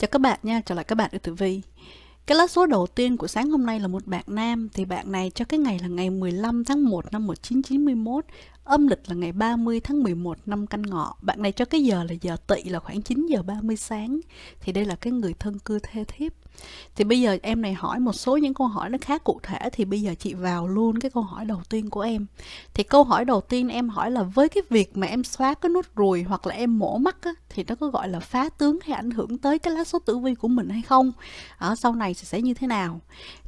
Chào các bạn nha, trở lại các bạn ở Tử Vi Cái lá số đầu tiên của sáng hôm nay là một bạn nam Thì bạn này cho cái ngày là ngày 15 tháng 1 năm 1991 Âm lịch là ngày 30 tháng 11 năm canh ngọ Bạn này cho cái giờ là giờ tỵ là khoảng 9 giờ 30 sáng Thì đây là cái người thân cư thê thiếp Thì bây giờ em này hỏi một số những câu hỏi nó khá cụ thể Thì bây giờ chị vào luôn cái câu hỏi đầu tiên của em Thì câu hỏi đầu tiên em hỏi là với cái việc mà em xóa cái nút ruồi hoặc là em mổ mắt á, Thì nó có gọi là phá tướng hay ảnh hưởng tới cái lá số tử vi của mình hay không? Ở sau này sẽ như thế nào?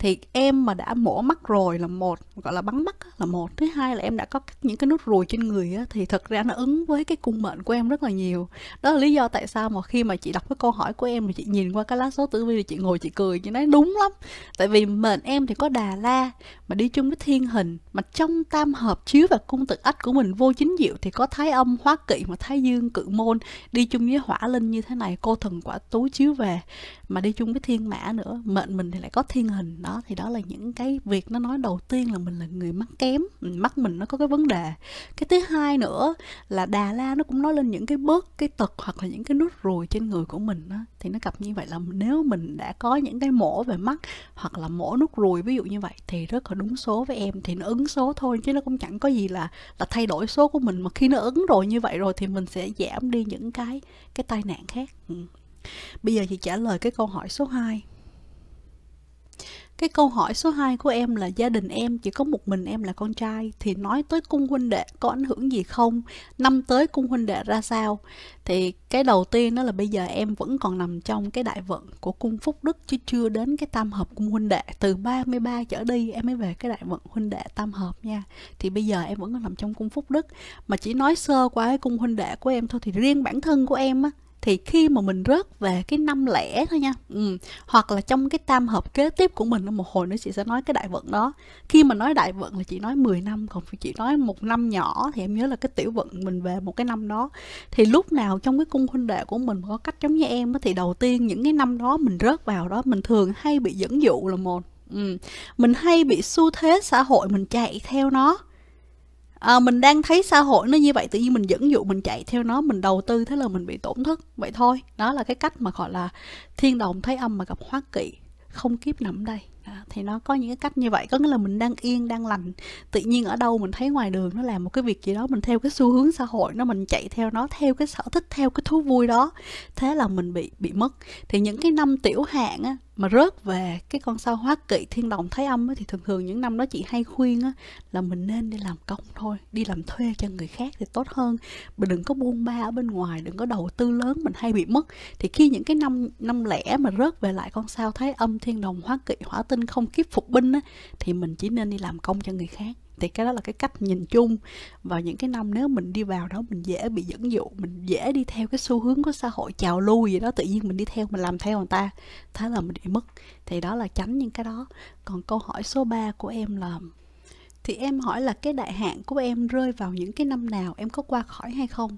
thì em mà đã mổ mắt rồi là một gọi là bắn mắt là một thứ hai là em đã có những cái nốt ruồi trên người thì thật ra nó ứng với cái cung mệnh của em rất là nhiều đó là lý do tại sao mà khi mà chị đọc cái câu hỏi của em thì chị nhìn qua cái lá số tử vi thì chị ngồi chị cười chị nói đúng lắm tại vì mệnh em thì có đà la mà đi chung với thiên hình mà trong tam hợp chiếu và cung tự ách của mình vô chính diệu thì có thái âm hóa kỵ mà thái dương cự môn đi chung với hỏa linh như thế này cô thần quả tú chiếu về mà đi chung với thiên mã nữa mệnh mình thì lại có thiên hình đó đó thì đó là những cái việc nó nói đầu tiên là mình là người mắt kém mắt mình nó có cái vấn đề cái thứ hai nữa là đà la nó cũng nói lên những cái bớt cái tật hoặc là những cái nốt ruồi trên người của mình đó. thì nó gặp như vậy là nếu mình đã có những cái mổ về mắt hoặc là mổ nốt ruồi ví dụ như vậy thì rất là đúng số với em thì nó ứng số thôi chứ nó cũng chẳng có gì là là thay đổi số của mình mà khi nó ứng rồi như vậy rồi thì mình sẽ giảm đi những cái cái tai nạn khác ừ. bây giờ chị trả lời cái câu hỏi số 2 cái câu hỏi số 2 của em là gia đình em chỉ có một mình em là con trai thì nói tới cung huynh đệ có ảnh hưởng gì không năm tới cung huynh đệ ra sao thì cái đầu tiên đó là bây giờ em vẫn còn nằm trong cái đại vận của cung phúc đức chứ chưa đến cái tam hợp cung huynh đệ từ 33 trở đi em mới về cái đại vận huynh đệ tam hợp nha thì bây giờ em vẫn còn nằm trong cung phúc đức mà chỉ nói sơ qua cái cung huynh đệ của em thôi thì riêng bản thân của em á thì khi mà mình rớt về cái năm lẻ thôi nha ừ. hoặc là trong cái tam hợp kế tiếp của mình một hồi nữa chị sẽ nói cái đại vận đó khi mà nói đại vận là chị nói 10 năm còn chị nói một năm nhỏ thì em nhớ là cái tiểu vận mình về một cái năm đó thì lúc nào trong cái cung huynh đệ của mình có cách giống như em thì đầu tiên những cái năm đó mình rớt vào đó mình thường hay bị dẫn dụ là một ừ. mình hay bị xu thế xã hội mình chạy theo nó à, mình đang thấy xã hội nó như vậy tự nhiên mình dẫn dụ mình chạy theo nó mình đầu tư thế là mình bị tổn thất vậy thôi đó là cái cách mà gọi là thiên đồng thấy âm mà gặp hóa kỵ không kiếp nằm đây à, thì nó có những cái cách như vậy có nghĩa là mình đang yên đang lành tự nhiên ở đâu mình thấy ngoài đường nó làm một cái việc gì đó mình theo cái xu hướng xã hội nó mình chạy theo nó theo cái sở thích theo cái thú vui đó thế là mình bị bị mất thì những cái năm tiểu hạn á mà rớt về cái con sao hóa kỵ thiên đồng thái âm ấy, thì thường thường những năm đó chị hay khuyên á, là mình nên đi làm công thôi đi làm thuê cho người khác thì tốt hơn mình đừng có buôn ba ở bên ngoài đừng có đầu tư lớn mình hay bị mất thì khi những cái năm năm lẻ mà rớt về lại con sao thái âm thiên đồng hóa kỵ hỏa tinh không kiếp phục binh á, thì mình chỉ nên đi làm công cho người khác thì cái đó là cái cách nhìn chung vào những cái năm nếu mình đi vào đó mình dễ bị dẫn dụ mình dễ đi theo cái xu hướng của xã hội trào lưu gì đó tự nhiên mình đi theo mình làm theo người ta thế là mình bị mất thì đó là tránh những cái đó còn câu hỏi số 3 của em là thì em hỏi là cái đại hạn của em rơi vào những cái năm nào em có qua khỏi hay không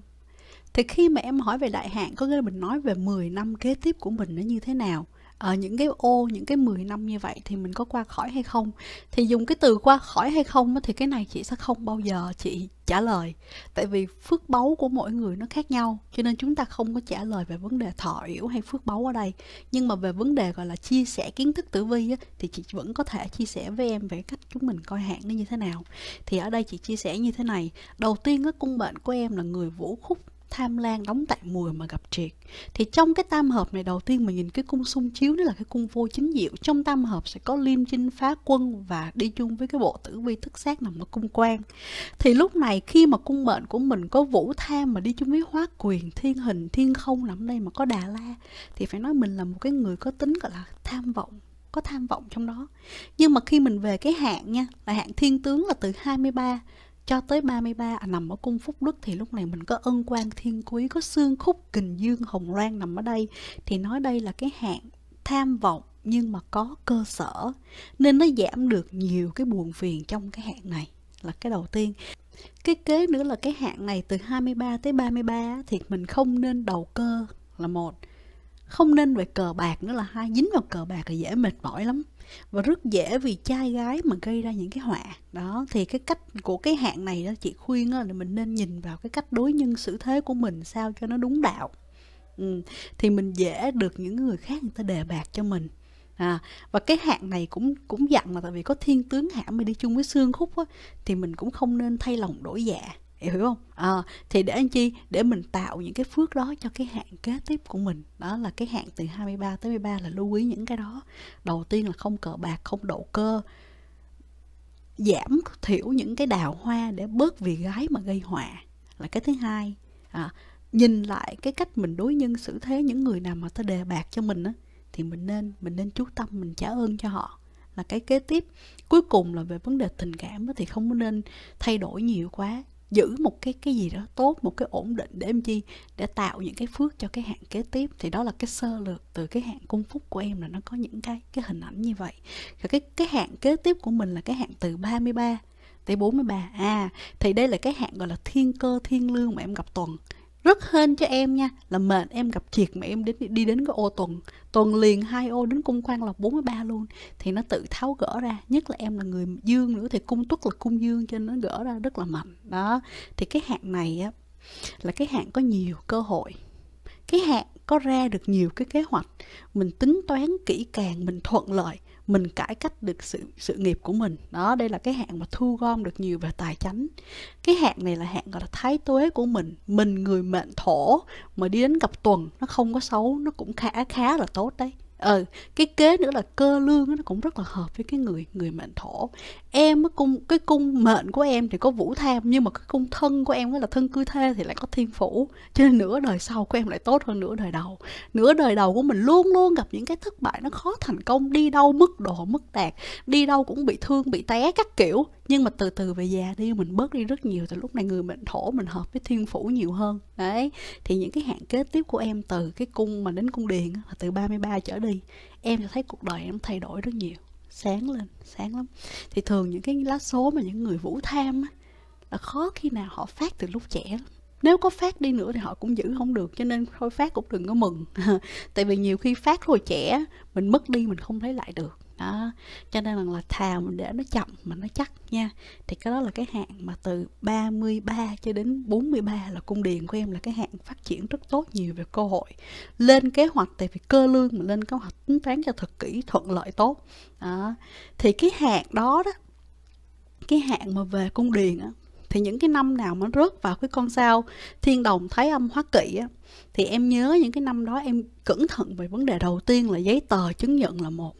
thì khi mà em hỏi về đại hạn có nghĩa là mình nói về 10 năm kế tiếp của mình nó như thế nào uh, những cái ô những cái 10 năm như vậy thì mình có qua khỏi hay không thì dùng cái từ qua khỏi hay không thì cái này chị sẽ không bao giờ chị trả lời tại vì phước báu của mỗi người nó khác nhau cho nên chúng ta không có trả lời về vấn đề thọ yếu hay phước báu ở đây nhưng mà về vấn đề gọi là chia sẻ kiến thức tử vi á, thì chị vẫn có thể chia sẻ với em về cách chúng mình coi hạn nó như thế nào thì ở đây chị chia sẻ như thế này đầu tiên á, cung mệnh của em là người vũ khúc tham lang đóng tại 10 mà gặp triệt thì trong cái tam hợp này đầu tiên mình nhìn cái cung xung chiếu nó là cái cung vô chính diệu trong tam hợp sẽ có liêm chinh phá quân và đi chung với cái bộ tử vi thức sát nằm ở cung quan thì lúc này khi mà cung mệnh của mình có vũ tham mà đi chung với hóa quyền thiên hình thiên không nằm đây mà có đà la thì phải nói mình là một cái người có tính gọi là tham vọng có tham vọng trong đó nhưng mà khi mình về cái hạn nha là hạn thiên tướng là từ 23 cho tới 33 à, nằm ở cung phúc đức thì lúc này mình có ân quan thiên quý có xương khúc kình dương hồng loan nằm ở đây thì nói đây là cái hạn tham vọng nhưng mà có cơ sở nên nó giảm được nhiều cái buồn phiền trong cái hạn này là cái đầu tiên cái kế nữa là cái hạn này từ 23 tới 33 thì mình không nên đầu cơ là một không nên về cờ bạc nữa là hai dính vào cờ bạc là dễ mệt mỏi lắm và rất dễ vì trai gái mà gây ra những cái họa đó thì cái cách của cái hạn này đó chị khuyên đó là mình nên nhìn vào cái cách đối nhân xử thế của mình sao cho nó đúng đạo ừ. thì mình dễ được những người khác người ta đề bạc cho mình à, và cái hạn này cũng cũng dặn là tại vì có thiên tướng hãm mà đi chung với xương khúc á, thì mình cũng không nên thay lòng đổi dạ hiểu không à, thì để anh chi để mình tạo những cái phước đó cho cái hạn kế tiếp của mình đó là cái hạn từ 23 tới 13 là lưu ý những cái đó đầu tiên là không cờ bạc không độ cơ giảm thiểu những cái đào hoa để bớt vì gái mà gây họa là cái thứ hai à, nhìn lại cái cách mình đối nhân xử thế những người nào mà ta đề bạc cho mình á thì mình nên mình nên chú tâm mình trả ơn cho họ là cái kế tiếp cuối cùng là về vấn đề tình cảm thì không nên thay đổi nhiều quá giữ một cái cái gì đó tốt một cái ổn định để em chi để tạo những cái phước cho cái hạn kế tiếp thì đó là cái sơ lược từ cái hạn cung phúc của em là nó có những cái cái hình ảnh như vậy và cái cái hạn kế tiếp của mình là cái hạn từ 33 tới 43 à thì đây là cái hạn gọi là thiên cơ thiên lương mà em gặp tuần rất hên cho em nha là mệt em gặp triệt mà em đến đi đến cái ô tuần tuần liền hai ô đến cung quan lộc 43 luôn thì nó tự tháo gỡ ra nhất là em là người dương nữa thì cung tuất là cung dương cho nên nó gỡ ra rất là mạnh đó thì cái hạn này á là cái hạn có nhiều cơ hội cái hạn có ra được nhiều cái kế hoạch mình tính toán kỹ càng mình thuận lợi mình cải cách được sự sự nghiệp của mình đó đây là cái hạn mà thu gom được nhiều về tài chánh cái hạn này là hạn gọi là thái tuế của mình mình người mệnh thổ mà đi đến gặp tuần nó không có xấu nó cũng khá khá là tốt đấy ờ cái kế nữa là cơ lương nó cũng rất là hợp với cái người người mệnh thổ em cái cung cái cung mệnh của em thì có vũ tham nhưng mà cái cung thân của em là thân cư thê thì lại có thiên phủ cho nên nửa đời sau của em lại tốt hơn nửa đời đầu nửa đời đầu của mình luôn luôn gặp những cái thất bại nó khó thành công đi đâu mức độ mất đạt đi đâu cũng bị thương bị té các kiểu nhưng mà từ từ về già đi mình bớt đi rất nhiều từ lúc này người mệnh thổ mình hợp với thiên phủ nhiều hơn đấy thì những cái hạn kế tiếp của em từ cái cung mà đến cung điền là từ 33 trở đi đi em sẽ thấy cuộc đời em thay đổi rất nhiều sáng lên sáng lắm thì thường những cái lá số mà những người vũ tham á, là khó khi nào họ phát từ lúc trẻ nếu có phát đi nữa thì họ cũng giữ không được cho nên thôi phát cũng đừng có mừng tại vì nhiều khi phát hồi trẻ mình mất đi mình không thấy lại được đó cho nên là, là thà mình để nó chậm mà nó chắc nha thì cái đó là cái hạn mà từ 33 cho đến 43 là cung điền của em là cái hạn phát triển rất tốt nhiều về cơ hội lên kế hoạch tại vì cơ lương mình lên kế hoạch tính toán cho thật kỹ thuận lợi tốt đó. thì cái hạn đó đó cái hạn mà về cung điền á thì những cái năm nào mà rớt vào cái con sao thiên đồng thái âm hóa kỵ á thì em nhớ những cái năm đó em cẩn thận về vấn đề đầu tiên là giấy tờ chứng nhận là một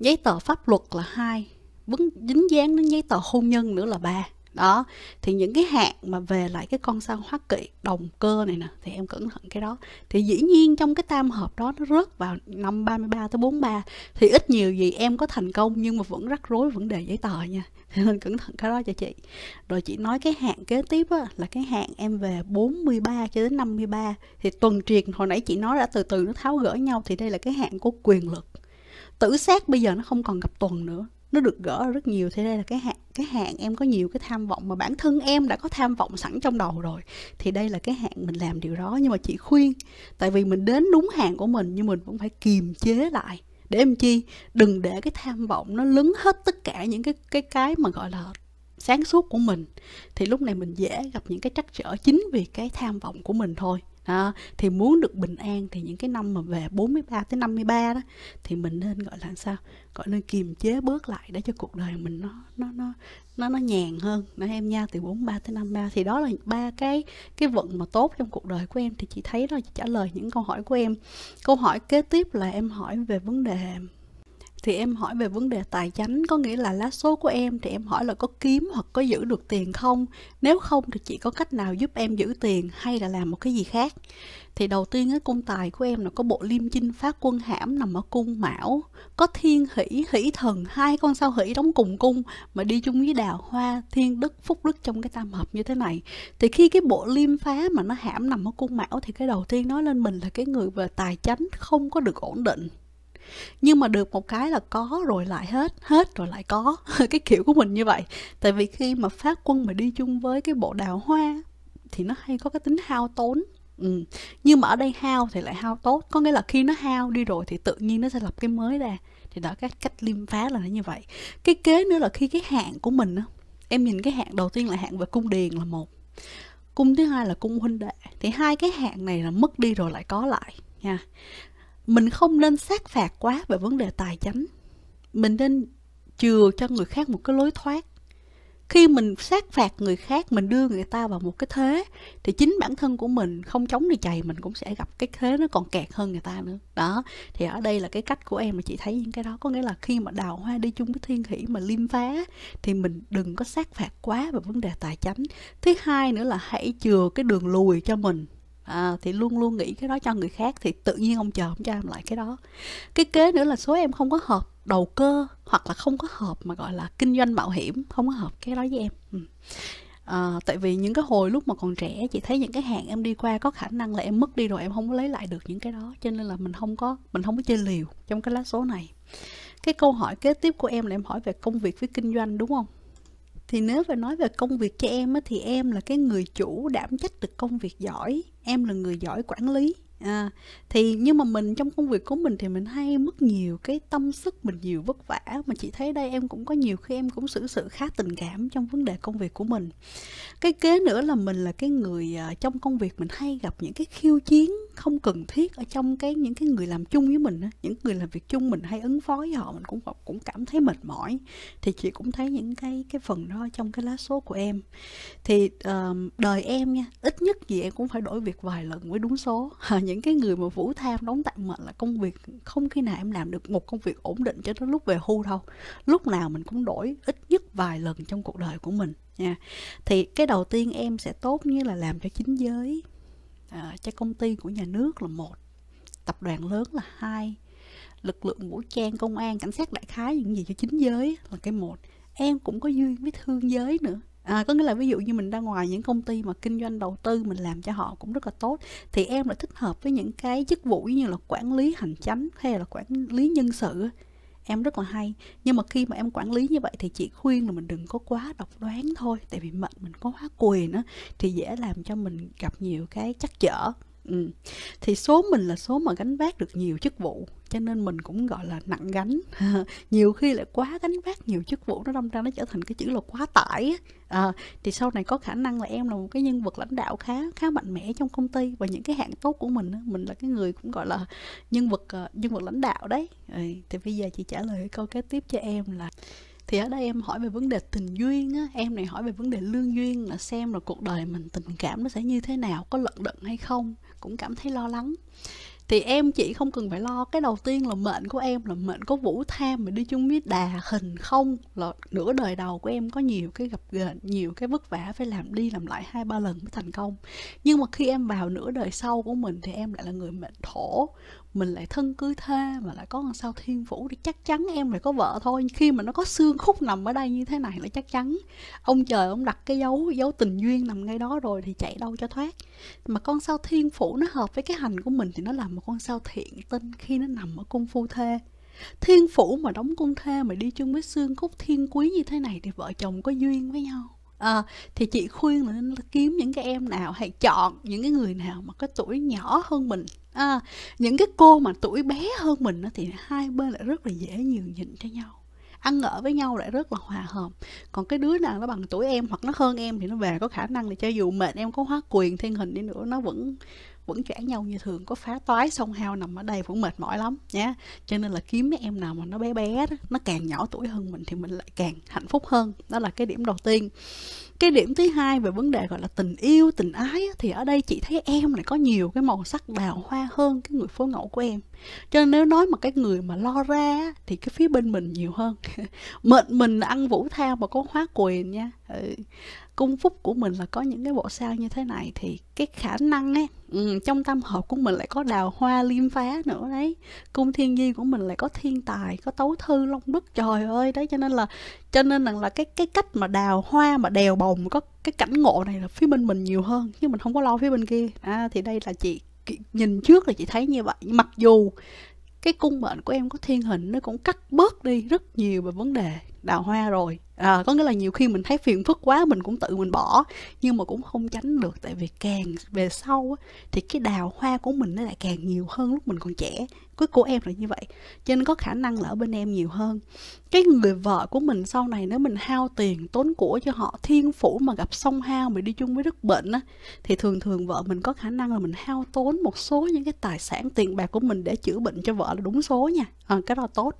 giấy tờ pháp luật là hai vấn dính dáng đến giấy tờ hôn nhân nữa là ba đó thì những cái hạn mà về lại cái con sao hóa kỵ đồng cơ này nè thì em cẩn thận cái đó thì dĩ nhiên trong cái tam hợp đó nó rớt vào năm 33 tới 43 thì ít nhiều gì em có thành công nhưng mà vẫn rắc rối vấn đề giấy tờ nha thì nên cẩn thận cái đó cho chị rồi chị nói cái hạn kế tiếp á, là cái hạn em về 43 cho đến 53 thì tuần triệt hồi nãy chị nói đã từ từ nó tháo gỡ nhau thì đây là cái hạn của quyền lực tử xác bây giờ nó không còn gặp tuần nữa nó được gỡ rất nhiều thì đây là cái hạn cái hạn em có nhiều cái tham vọng mà bản thân em đã có tham vọng sẵn trong đầu rồi thì đây là cái hạn mình làm điều đó nhưng mà chị khuyên tại vì mình đến đúng hạn của mình nhưng mình vẫn phải kiềm chế lại để em chi đừng để cái tham vọng nó lấn hết tất cả những cái cái cái mà gọi là sáng suốt của mình thì lúc này mình dễ gặp những cái trắc trở chính vì cái tham vọng của mình thôi đó thì muốn được bình an thì những cái năm mà về 43 tới 53 đó thì mình nên gọi là sao gọi nên kiềm chế bớt lại để cho cuộc đời mình nó nó nó nó nó nhàn hơn nói em nha từ 43 tới 53 thì đó là ba cái cái vận mà tốt trong cuộc đời của em thì chị thấy đó chị trả lời những câu hỏi của em câu hỏi kế tiếp là em hỏi về vấn đề thì em hỏi về vấn đề tài chánh có nghĩa là lá số của em thì em hỏi là có kiếm hoặc có giữ được tiền không nếu không thì chị có cách nào giúp em giữ tiền hay là làm một cái gì khác thì đầu tiên cái cung tài của em là có bộ liêm chinh phát quân hãm nằm ở cung mão có thiên hỷ hỷ thần hai con sao hỷ đóng cùng cung mà đi chung với đào hoa thiên đức phúc đức trong cái tam hợp như thế này thì khi cái bộ liêm phá mà nó hãm nằm ở cung mão thì cái đầu tiên nói lên mình là cái người về tài chánh không có được ổn định nhưng mà được một cái là có rồi lại hết hết rồi lại có cái kiểu của mình như vậy tại vì khi mà phát quân mà đi chung với cái bộ đào hoa thì nó hay có cái tính hao tốn ừ. nhưng mà ở đây hao thì lại hao tốt có nghĩa là khi nó hao đi rồi thì tự nhiên nó sẽ lập cái mới ra thì đó cách cách liêm phá là nó như vậy cái kế nữa là khi cái hạn của mình á em nhìn cái hạn đầu tiên là hạn về cung điền là một cung thứ hai là cung huynh đệ thì hai cái hạn này là mất đi rồi lại có lại nha mình không nên sát phạt quá về vấn đề tài chánh mình nên chừa cho người khác một cái lối thoát khi mình sát phạt người khác mình đưa người ta vào một cái thế thì chính bản thân của mình không chống thì chày mình cũng sẽ gặp cái thế nó còn kẹt hơn người ta nữa đó thì ở đây là cái cách của em mà chị thấy những cái đó có nghĩa là khi mà đào hoa đi chung với thiên khỉ mà liêm phá thì mình đừng có sát phạt quá về vấn đề tài chánh thứ hai nữa là hãy chừa cái đường lùi cho mình à, thì luôn luôn nghĩ cái đó cho người khác thì tự nhiên ông chờ ông cho em lại cái đó cái kế nữa là số em không có hợp đầu cơ hoặc là không có hợp mà gọi là kinh doanh mạo hiểm không có hợp cái đó với em ừ. à, tại vì những cái hồi lúc mà còn trẻ chị thấy những cái hàng em đi qua có khả năng là em mất đi rồi em không có lấy lại được những cái đó cho nên là mình không có mình không có chơi liều trong cái lá số này cái câu hỏi kế tiếp của em là em hỏi về công việc với kinh doanh đúng không thì nếu mà nói về công việc cho em á, thì em là cái người chủ đảm trách được công việc giỏi em là người giỏi quản lý à, thì nhưng mà mình trong công việc của mình thì mình hay mất nhiều cái tâm sức mình nhiều vất vả mà chị thấy đây em cũng có nhiều khi em cũng xử sự khá tình cảm trong vấn đề công việc của mình cái kế nữa là mình là cái người à, trong công việc mình hay gặp những cái khiêu chiến không cần thiết ở trong cái những cái người làm chung với mình những người làm việc chung mình hay ứng phó với họ mình cũng cũng cảm thấy mệt mỏi thì chị cũng thấy những cái cái phần đó trong cái lá số của em thì uh, đời em nha ít nhất gì em cũng phải đổi việc vài lần mới đúng số những những cái người mà vũ tham đóng tạm mệnh là công việc không khi nào em làm được một công việc ổn định cho đến lúc về hưu đâu lúc nào mình cũng đổi ít nhất vài lần trong cuộc đời của mình nha thì cái đầu tiên em sẽ tốt như là làm cho chính giới à, cho công ty của nhà nước là một tập đoàn lớn là hai lực lượng vũ trang công an cảnh sát đại khái những gì cho chính giới là cái một em cũng có duyên với thương giới nữa À, có nghĩa là ví dụ như mình ra ngoài những công ty mà kinh doanh đầu tư mình làm cho họ cũng rất là tốt thì em lại thích hợp với những cái chức vụ như là quản lý hành chánh hay là quản lý nhân sự em rất là hay nhưng mà khi mà em quản lý như vậy thì chị khuyên là mình đừng có quá độc đoán thôi tại vì mệnh mình có quá quyền á thì dễ làm cho mình gặp nhiều cái chắc chở Ừ. thì số mình là số mà gánh vác được nhiều chức vụ cho nên mình cũng gọi là nặng gánh nhiều khi lại quá gánh vác nhiều chức vụ nó đâm ra nó trở thành cái chữ là quá tải à, thì sau này có khả năng là em là một cái nhân vật lãnh đạo khá khá mạnh mẽ trong công ty và những cái hạng tốt của mình mình là cái người cũng gọi là nhân vật ờ, nhân vật lãnh đạo đấy ừ, thì bây giờ chị trả lời câu kế tiếp cho em là thì ở đây em hỏi về vấn đề tình duyên á em này hỏi về vấn đề lương duyên là xem là cuộc đời mình tình cảm nó sẽ như thế nào có lận đận hay không cũng cảm thấy lo lắng thì em chỉ không cần phải lo cái đầu tiên là mệnh của em là mệnh có vũ tham mà đi chung với đà hình không là nửa đời đầu của em có nhiều cái gặp gỡ nhiều cái vất vả phải làm đi làm lại hai ba lần mới thành công nhưng mà khi em vào nửa đời sau của mình thì em lại là người mệnh thổ mình lại thân cưới thê mà lại có con sao thiên vũ thì chắc chắn em phải có vợ thôi khi mà nó có xương khúc nằm ở đây như thế này là chắc chắn ông trời ông đặt cái dấu dấu tình duyên nằm ngay đó rồi thì chạy đâu cho thoát mà con sao thiên phủ nó hợp với cái hành của mình thì nó là một con sao thiện tinh khi nó nằm ở cung phu thê thiên phủ mà đóng cung thê mà đi chung với xương khúc thiên quý như thế này thì vợ chồng có duyên với nhau à, thì chị khuyên là nên kiếm những cái em nào hay chọn những cái người nào mà có tuổi nhỏ hơn mình à, những cái cô mà tuổi bé hơn mình thì hai bên lại rất là dễ nhường nhịn cho nhau ăn ở với nhau lại rất là hòa hợp còn cái đứa nào nó bằng tuổi em hoặc nó hơn em thì nó về có khả năng thì cho dù mệnh em có hóa quyền thiên hình đi nữa nó vẫn vẫn cãi nhau như thường có phá toái song hao nằm ở đây vẫn mệt mỏi lắm nhé cho nên là kiếm mấy em nào mà nó bé bé đó, nó càng nhỏ tuổi hơn mình thì mình lại càng hạnh phúc hơn đó là cái điểm đầu tiên cái điểm thứ hai về vấn đề gọi là tình yêu tình ái thì ở đây chị thấy em này có nhiều cái màu sắc đào hoa hơn cái người phối ngẫu của em cho nên nếu nói mà cái người mà lo ra thì cái phía bên mình nhiều hơn mệnh mình ăn vũ thao mà có hóa quyền nha ừ cung phúc của mình là có những cái bộ sao như thế này thì cái khả năng ấy ừ, trong tâm hợp của mình lại có đào hoa liêm phá nữa đấy cung thiên di của mình lại có thiên tài có tấu thư long đức trời ơi đấy cho nên là cho nên là, là cái cái cách mà đào hoa mà đèo bồng có cái cảnh ngộ này là phía bên mình nhiều hơn chứ mình không có lo phía bên kia à, thì đây là chị nhìn trước là chị thấy như vậy mặc dù cái cung mệnh của em có thiên hình nó cũng cắt bớt đi rất nhiều về vấn đề đào hoa rồi à, có nghĩa là nhiều khi mình thấy phiền phức quá mình cũng tự mình bỏ nhưng mà cũng không tránh được tại vì càng về sau á, thì cái đào hoa của mình nó lại càng nhiều hơn lúc mình còn trẻ với của em là như vậy cho nên có khả năng là ở bên em nhiều hơn cái người vợ của mình sau này nếu mình hao tiền tốn của cho họ thiên phủ mà gặp sông hao mà đi chung với đất bệnh á thì thường thường vợ mình có khả năng là mình hao tốn một số những cái tài sản tiền bạc của mình để chữa bệnh cho vợ là đúng số nha à, cái đó tốt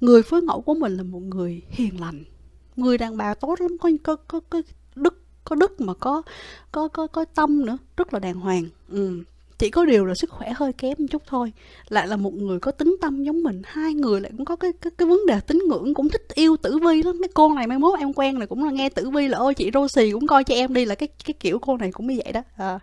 người phối ngẫu của mình là một người hiền lành người đàn bà tốt lắm có có có, có đức có đức mà có có có có tâm nữa rất là đàng hoàng ừ chỉ có điều là sức khỏe hơi kém một chút thôi lại là một người có tính tâm giống mình hai người lại cũng có cái cái, cái vấn đề tín ngưỡng cũng thích yêu tử vi lắm cái cô này mai mốt em quen này cũng là nghe tử vi là ôi chị rosy cũng coi cho em đi là cái cái kiểu cô này cũng như vậy đó à.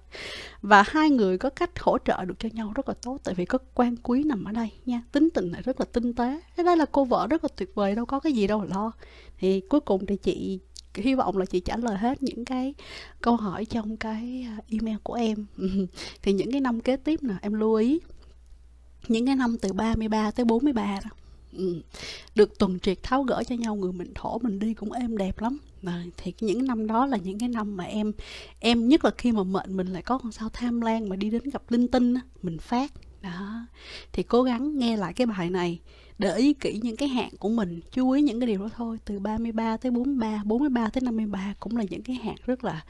và hai người có cách hỗ trợ được cho nhau rất là tốt tại vì có quan quý nằm ở đây nha tính tình lại rất là tinh tế cái đây là cô vợ rất là tuyệt vời đâu có cái gì đâu mà lo thì cuối cùng thì chị hy vọng là chị trả lời hết những cái câu hỏi trong cái à, email của em thì những cái năm kế tiếp nè em lưu ý những cái năm từ 33 tới 43 đó Ừ. được tuần triệt tháo gỡ cho nhau người mình thổ mình đi cũng êm đẹp lắm mà thì những năm đó là những cái năm mà em em nhất là khi mà mệnh mình lại có con sao tham lan mà đi đến gặp linh tinh mình phát đó thì cố gắng nghe lại cái bài này để ý kỹ những cái hạn của mình chú ý những cái điều đó thôi từ 33 tới 43 43 tới 53 cũng là những cái hạn rất là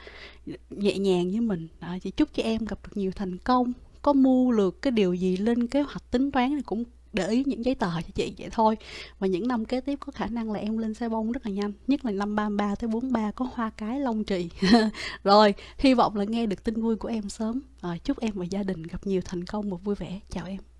nhẹ nhàng với mình đó, chị chúc cho em gặp được nhiều thành công có mưu lược cái điều gì lên kế hoạch tính toán thì cũng để ý những giấy tờ cho chị vậy thôi và những năm kế tiếp có khả năng là em lên xe bông rất là nhanh nhất là năm 33 tới 43 có hoa cái long trì rồi hy vọng là nghe được tin vui của em sớm rồi chúc em và gia đình gặp nhiều thành công và vui vẻ chào em